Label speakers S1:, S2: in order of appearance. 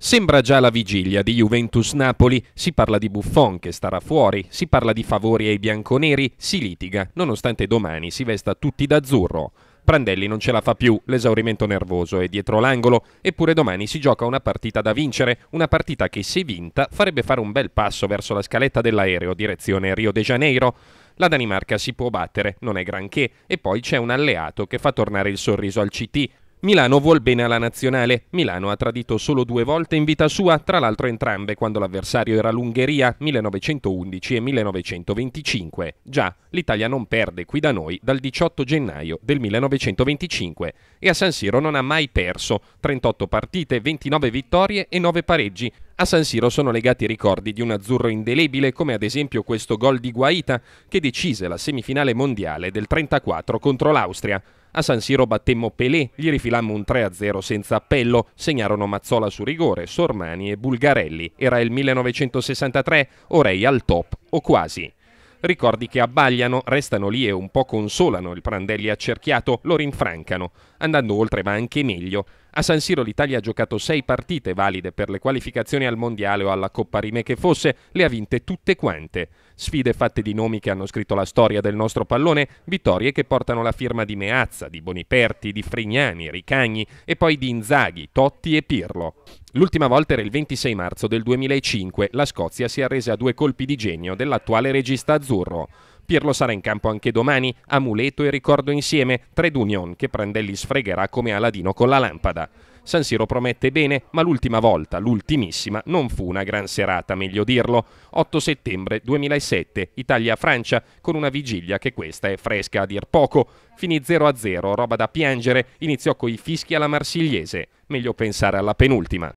S1: Sembra già la vigilia di Juventus-Napoli, si parla di Buffon che starà fuori, si parla di favori ai bianconeri, si litiga, nonostante domani si vesta tutti d'azzurro. Prandelli non ce la fa più, l'esaurimento nervoso è dietro l'angolo, eppure domani si gioca una partita da vincere, una partita che se vinta farebbe fare un bel passo verso la scaletta dell'aereo direzione Rio de Janeiro. La Danimarca si può battere, non è granché, e poi c'è un alleato che fa tornare il sorriso al CT, Milano vuol bene alla nazionale. Milano ha tradito solo due volte in vita sua, tra l'altro entrambe quando l'avversario era l'Ungheria, 1911 e 1925. Già, l'Italia non perde qui da noi dal 18 gennaio del 1925 e a San Siro non ha mai perso. 38 partite, 29 vittorie e 9 pareggi. A San Siro sono legati i ricordi di un azzurro indelebile come ad esempio questo gol di Guaita che decise la semifinale mondiale del 34 contro l'Austria. A San Siro battemmo Pelé, gli rifilammo un 3-0 senza appello, segnarono Mazzola su rigore, Sormani e Bulgarelli. Era il 1963, orei al top o quasi. Ricordi che abbagliano, restano lì e un po' consolano il Prandelli accerchiato, lo rinfrancano. Andando oltre va anche meglio. A San Siro l'Italia ha giocato sei partite valide per le qualificazioni al Mondiale o alla Coppa Rime che fosse, le ha vinte tutte quante. Sfide fatte di nomi che hanno scritto la storia del nostro pallone, vittorie che portano la firma di Meazza, di Boniperti, di Frignani, Ricagni e poi di Inzaghi, Totti e Pirlo. L'ultima volta era il 26 marzo del 2005, la Scozia si è arresa a due colpi di genio dell'attuale regista azzurro. Pirlo sarà in campo anche domani, amuleto e ricordo insieme, Trade d'union che Prandelli sfregherà come Aladino con la lampada. San Siro promette bene, ma l'ultima volta, l'ultimissima, non fu una gran serata, meglio dirlo. 8 settembre 2007, Italia-Francia, con una vigilia che questa è fresca a dir poco. Finì 0-0, roba da piangere, iniziò coi fischi alla marsigliese. Meglio pensare alla penultima.